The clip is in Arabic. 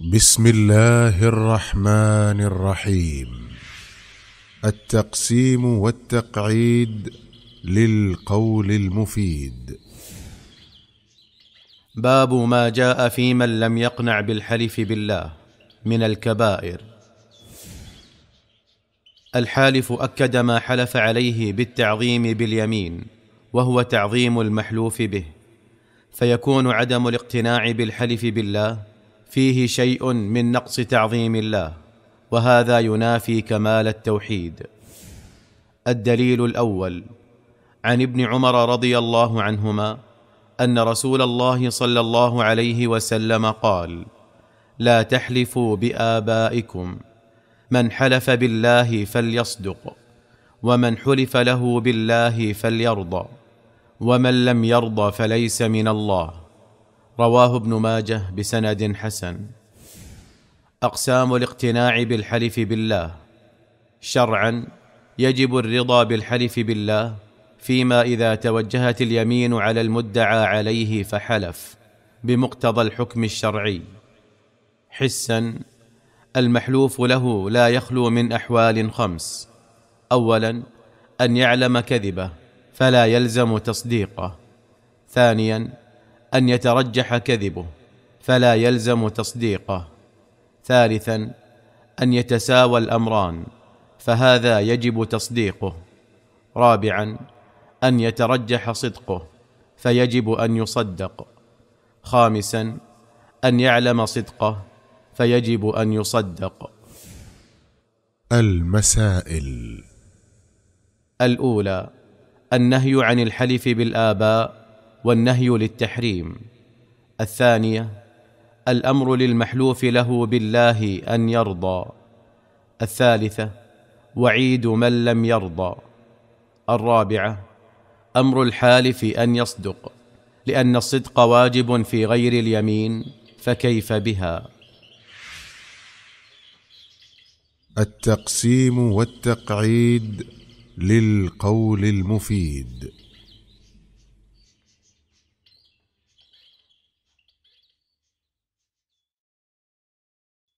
بسم الله الرحمن الرحيم التقسيم والتقعيد للقول المفيد باب ما جاء في من لم يقنع بالحلف بالله من الكبائر الحالف اكد ما حلف عليه بالتعظيم باليمين وهو تعظيم المحلوف به فيكون عدم الاقتناع بالحلف بالله فيه شيء من نقص تعظيم الله وهذا ينافي كمال التوحيد الدليل الاول عن ابن عمر رضي الله عنهما ان رسول الله صلى الله عليه وسلم قال لا تحلفوا بابائكم من حلف بالله فليصدق ومن حلف له بالله فليرضى ومن لم يرضى فليس من الله رواه ابن ماجه بسند حسن اقسام الاقتناع بالحلف بالله شرعا يجب الرضا بالحلف بالله فيما اذا توجهت اليمين على المدعى عليه فحلف بمقتضى الحكم الشرعي حسا المحلوف له لا يخلو من احوال خمس اولا ان يعلم كذبه فلا يلزم تصديقه ثانيا ان يترجح كذبه فلا يلزم تصديقه ثالثا ان يتساوى الامران فهذا يجب تصديقه رابعا ان يترجح صدقه فيجب ان يصدق خامسا ان يعلم صدقه فيجب ان يصدق المسائل الاولى النهي عن الحلف بالاباء والنهي للتحريم الثانيه الامر للمحلوف له بالله ان يرضى الثالثه وعيد من لم يرضى الرابعه امر الحالف ان يصدق لان الصدق واجب في غير اليمين فكيف بها التقسيم والتقعيد للقول المفيد